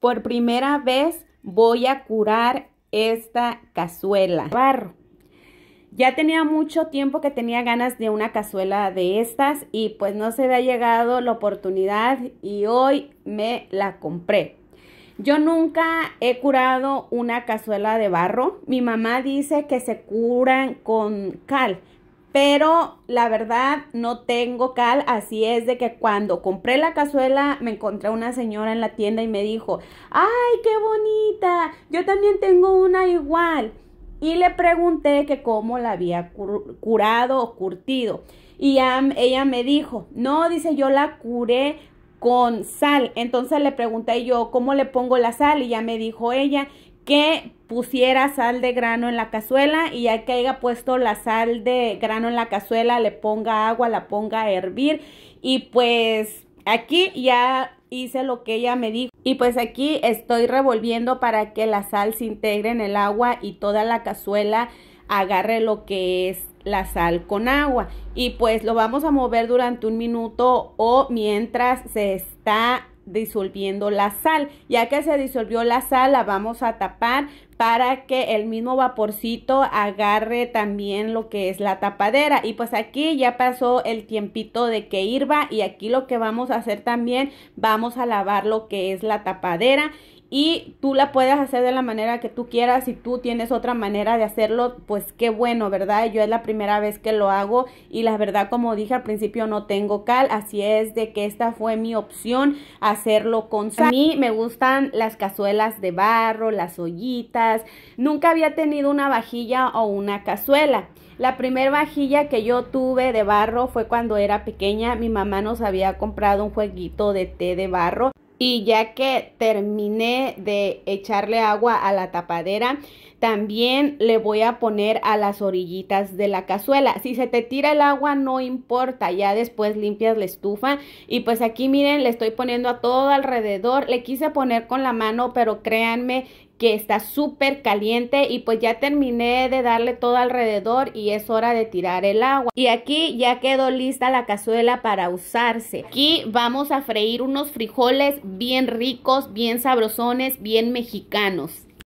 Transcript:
Por primera vez voy a curar esta cazuela. de Barro. Ya tenía mucho tiempo que tenía ganas de una cazuela de estas y pues no se ha llegado la oportunidad y hoy me la compré. Yo nunca he curado una cazuela de barro. Mi mamá dice que se curan con cal, pero la verdad no tengo cal, así es de que cuando compré la cazuela me encontré una señora en la tienda y me dijo, ay, qué bonita, yo también tengo una igual. Y le pregunté que cómo la había curado o curtido. Y ella me dijo, no, dice, yo la curé con sal. Entonces le pregunté yo, ¿cómo le pongo la sal? Y ya me dijo ella que pusiera sal de grano en la cazuela y ya que haya puesto la sal de grano en la cazuela, le ponga agua, la ponga a hervir y pues aquí ya hice lo que ella me dijo y pues aquí estoy revolviendo para que la sal se integre en el agua y toda la cazuela agarre lo que es la sal con agua y pues lo vamos a mover durante un minuto o mientras se está disolviendo la sal. Ya que se disolvió la sal, la vamos a tapar para que el mismo vaporcito agarre también lo que es la tapadera. Y pues aquí ya pasó el tiempito de que hirva y aquí lo que vamos a hacer también, vamos a lavar lo que es la tapadera y tú la puedes hacer de la manera que tú quieras. Si tú tienes otra manera de hacerlo, pues qué bueno, ¿verdad? Yo es la primera vez que lo hago y la verdad, como dije al principio, no tengo cal. Así es de que esta fue mi opción, hacerlo con sal. A mí me gustan las cazuelas de barro, las ollitas. Nunca había tenido una vajilla o una cazuela. La primera vajilla que yo tuve de barro fue cuando era pequeña. Mi mamá nos había comprado un jueguito de té de barro y ya que terminé de echarle agua a la tapadera, también le voy a poner a las orillitas de la cazuela. Si se te tira el agua, no importa, ya después limpias la estufa. Y pues aquí miren, le estoy poniendo a todo alrededor. Le quise poner con la mano, pero créanme que está súper caliente y pues ya terminé de darle todo alrededor y es hora de tirar el agua. Y aquí ya quedó lista la cazuela para usarse. Aquí vamos a freír unos frijoles bien ricos, bien sabrosones, bien mexicanos.